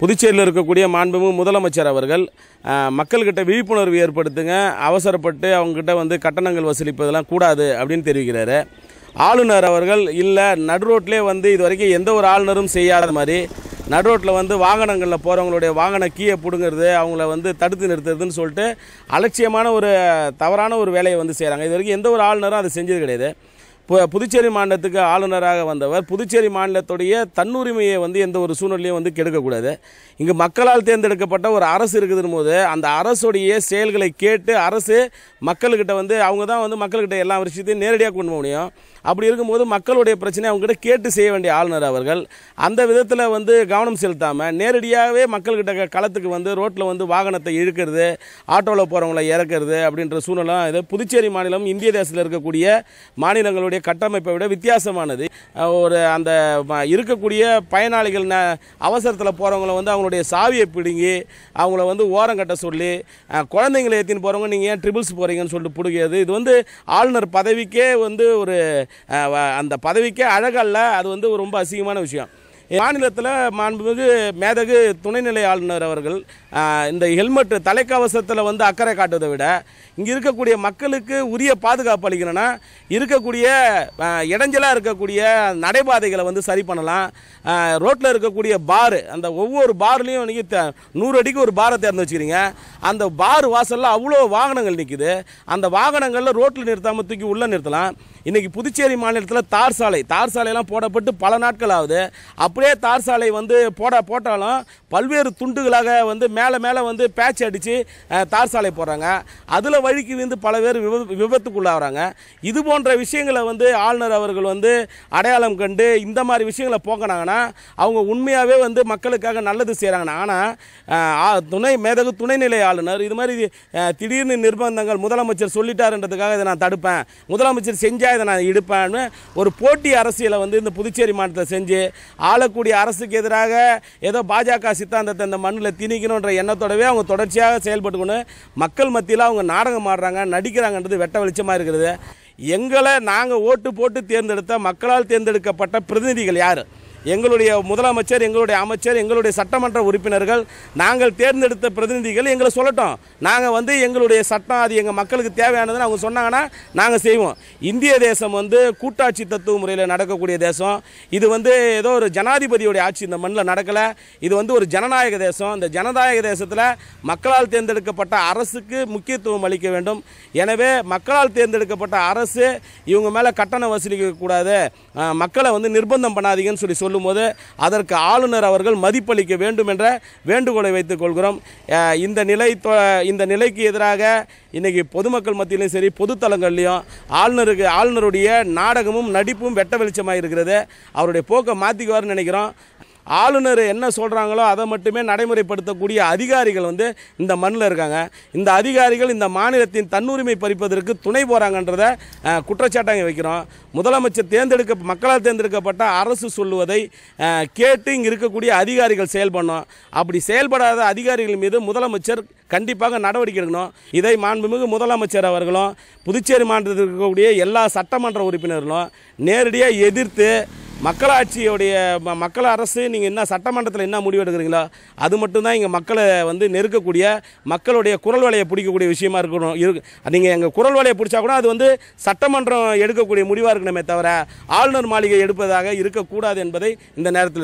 புதுச்சேரியில் இருக்கக்கூடிய மாண்புமிகு முதலமைச்சர் அவர்கள் மக்கள்கிட்ட விழிப்புணர்வு ஏற்படுத்துங்க அவசரப்பட்டு அவங்ககிட்ட வந்து கட்டணங்கள் வசூலிப்பதெல்லாம் கூடாது அப்படின்னு தெரிவிக்கிறாரு ஆளுநர் அவர்கள் இல்லை நடுரோட்லேயே வந்து இது வரைக்கும் எந்த ஒரு ஆளுநரும் செய்யாத மாதிரி நடுரோட்டில் வந்து வாகனங்களில் போகிறவங்களுடைய வாகன கீயை பிடுங்கிறது அவங்கள வந்து தடுத்து நிறுத்துறதுன்னு சொல்லிட்டு அலட்சியமான ஒரு தவறான ஒரு வேலையை வந்து செய்கிறாங்க இது வரைக்கும் எந்த ஒரு ஆளுநரும் அதை செஞ்சது கிடையாது புதுச்சேரி மாநிலத்துக்கு ஆளுநராக வந்தவர் புதுச்சேரி மாநிலத்துடைய தன்னுரிமையை வந்து எந்த ஒரு சூழ்நிலையும் வந்து கெடுக்கக்கூடாது இங்கே மக்களால் தேர்ந்தெடுக்கப்பட்ட ஒரு அரசு இருக்குதுன்னு போது அந்த அரசுடைய செயல்களை கேட்டு அரசு மக்கள்கிட்ட வந்து அவங்க தான் வந்து மக்கள்கிட்ட எல்லா விஷயத்தையும் நேரடியாக கொண்டு போக முடியும் அப்படி இருக்கும்போது மக்களுடைய பிரச்சனை அவங்ககிட்ட கேட்டு செய்ய வேண்டிய ஆளுநர் அவர்கள் அந்த விதத்தில் வந்து கவனம் செலுத்தாமல் நேரடியாகவே மக்கள்கிட்ட களத்துக்கு வந்து ரோட்டில் வந்து வாகனத்தை இழுக்கிறது ஆட்டோவில் போகிறவங்கள இறக்கிறது அப்படின்ற சூழ்நிலை இது புதுச்சேரி மாநிலம் இந்திய தேசத்தில் இருக்கக்கூடிய மாநிலங்களுடைய இருக்கக்கூடிய கட்டமைப்பை விட வித்தியாசமானது ஒரு அந்த இருக்கக்கூடிய பயனாளிகள் அவசரத்தில் போகிறவங்கள வந்து அவங்களுடைய சாவியை பிடுங்கி அவங்கள வந்து ஓரம் கட்ட சொல்லி குழந்தைங்களை ஏற்றின்னு போகிறவங்க நீங்கள் ஏன் ட்ரிபிள்ஸ் போகிறீங்கன்னு சொல்லிட்டு பிடிக்கிறது இது வந்து ஆளுநர் பதவிக்கே வந்து ஒரு அந்த பதவிக்கே அழகல்ல அது வந்து ரொம்ப அசிங்கமான விஷயம் மாநிலத்தில் மாண்புமிகு மேதகு துணைநிலை ஆளுநர் அவர்கள் இந்த ஹெல்மெட் தலைக்கவசத்தில் வந்து அக்கறை காட்டுவதை விட இங்கே இருக்கக்கூடிய மக்களுக்கு உரிய பாதுகாப்பு அளிக்கணும்னா இருக்கக்கூடிய இடைஞ்சலாக இருக்கக்கூடிய நடைபாதைகளை வந்து சரி பண்ணலாம் ரோட்டில் இருக்கக்கூடிய பார் அந்த ஒவ்வொரு பார்லேயும் நீங்கள் நூறு அடிக்கு ஒரு பாரை திறந்து வச்சுக்கிறீங்க அந்த பார் வாசலில் அவ்வளோ வாகனங்கள் நிற்கிது அந்த வாகனங்களில் ரோட்டில் நிறுத்தாமல் தூக்கி உள்ளே நிறுத்தலாம் இன்றைக்கி புதுச்சேரி மாநிலத்தில் தார் சாலை தார் சாலையெல்லாம் போடப்பட்டு பல நாட்கள் ஆகுது அப்போ அப்படியே தார் சாலை வந்து போட போட்டாலும் பல்வேறு துண்டுகளாக வந்து மேலே மேலே வந்து பேட்ச் அடித்து தார் சாலை போடுறாங்க அதில் வழிக்கு வந்து பல பேர் விப விபத்துக்குள்ளாகிறாங்க இது போன்ற விஷயங்களை வந்து ஆளுநர் அவர்கள் வந்து அடையாளம் கண்டு இந்த மாதிரி விஷயங்களை போக்கினாங்கன்னா அவங்க உண்மையாகவே வந்து மக்களுக்காக நல்லது செய்கிறாங்கன்னா ஆனால் துணை மேதகு துணைநிலை ஆளுநர் இது மாதிரி திடீர்னு நிர்பந்தங்கள் முதலமைச்சர் சொல்லிட்டாருன்றதுக்காக இதை நான் தடுப்பேன் முதலமைச்சர் செஞ்சால் இதை நான் எடுப்பேன்னு ஒரு போட்டி அரசியலை வந்து இந்த புதுச்சேரி மாநிலத்தை செஞ்சு ஆள ஆளக்கூடிய அரசுக்கு எதிராக ஏதோ பாஜக சித்தாந்தத்தை இந்த மண்ணில் திணிக்கணுன்ற எண்ணத்தோடவே அவங்க தொடர்ச்சியாக செயல்பட்டுக்கணும் மக்கள் மத்தியில் அவங்க நாடகம் ஆடுறாங்க நடிக்கிறாங்கன்றது வெட்ட வெளிச்சமாக இருக்கிறது எங்களை நாங்கள் ஓட்டு போட்டு தேர்ந்தெடுத்த மக்களால் தேர்ந்தெடுக்கப்பட்ட பிரதிநிதிகள் யார் எங்களுடைய முதலமைச்சர் எங்களுடைய அமைச்சர் எங்களுடைய சட்டமன்ற உறுப்பினர்கள் நாங்கள் தேர்ந்தெடுத்த பிரதிநிதிகள் எங்களை சொல்லட்டும் நாங்கள் வந்து எங்களுடைய சட்டம் அது எங்கள் மக்களுக்கு தேவையானதுன்னு அவங்க சொன்னாங்கன்னா நாங்கள் செய்வோம் இந்திய தேசம் வந்து கூட்டாட்சி தத்துவ முறையில் நடக்கக்கூடிய தேசம் இது வந்து ஏதோ ஒரு ஜனாதிபதியுடைய ஆட்சி இந்த மண்ணில் நடக்கலை இது வந்து ஒரு ஜனநாயக தேசம் இந்த ஜனநாயக தேசத்தில் மக்களால் தேர்ந்தெடுக்கப்பட்ட அரசுக்கு முக்கியத்துவம் அளிக்க வேண்டும் எனவே மக்களால் தேர்ந்தெடுக்கப்பட்ட அரசு இவங்க மேலே கட்டணம் வசூலிக்கக்கூடாது மக்களை வந்து நிர்பந்தம் பண்ணாதீங்கன்னு சொல்லி சொல்லும்போது அதற்கு ஆளுநர் அவர்கள் மதிப்பளிக்க வேண்டும் என்ற வேண்டுகோளை வைத்துக் கொள்கிறோம் இந்த நிலை இந்த நிலைக்கு எதிராக இன்றைக்கி பொதுமக்கள் மத்தியிலையும் சரி பொதுத்தலங்கள்லையும் ஆளுநருக்கு ஆளுநருடைய நாடகமும் நடிப்பும் வெட்ட வெளிச்சமாக இருக்கிறது அவருடைய போக்கை மாற்றிக்குவார்னு நினைக்கிறோம் ஆளுநர் என்ன சொல்கிறாங்களோ அதை மட்டுமே நடைமுறைப்படுத்தக்கூடிய அதிகாரிகள் வந்து இந்த மண்ணில் இருக்காங்க இந்த அதிகாரிகள் இந்த மாநிலத்தின் தன்னுரிமை பறிப்பதற்கு துணை போகிறாங்கன்றத குற்றச்சாட்டாங்க வைக்கிறோம் முதலமைச்சர் தேர்ந்தெடுக்க மக்களால் தேர்ந்தெடுக்கப்பட்ட அரசு சொல்லுவதை கேட்டு இங்கே இருக்கக்கூடிய அதிகாரிகள் செயல்படணும் அப்படி செயல்படாத அதிகாரிகள் மீது முதலமைச்சர் கண்டிப்பாக நடவடிக்கை எடுக்கணும் இதை மாண்புமிகு முதலமைச்சர் அவர்களும் புதுச்சேரி மாநிலத்தில் இருக்கக்கூடிய எல்லா சட்டமன்ற உறுப்பினர்களும் நேரடியாக எதிர்த்து மக்களாட்சியுடைய மக்கள் அரசு நீங்கள் என்ன சட்டமன்றத்தில் என்ன முடிவு எடுக்கிறீங்களோ அது மட்டும்தான் இங்கே மக்களை வந்து நெருக்கக்கூடிய மக்களுடைய குரல் வலையை பிடிக்கக்கூடிய விஷயமா இருக்கணும் இருக்கு நீங்கள் எங்கள் குரல் வலையை பிடிச்சா கூட அது வந்து சட்டமன்றம் எடுக்கக்கூடிய முடிவாக இருக்கணுமே தவிர ஆளுநர் மாளிகை எடுப்பதாக இருக்கக்கூடாது என்பதை இந்த நேரத்தில்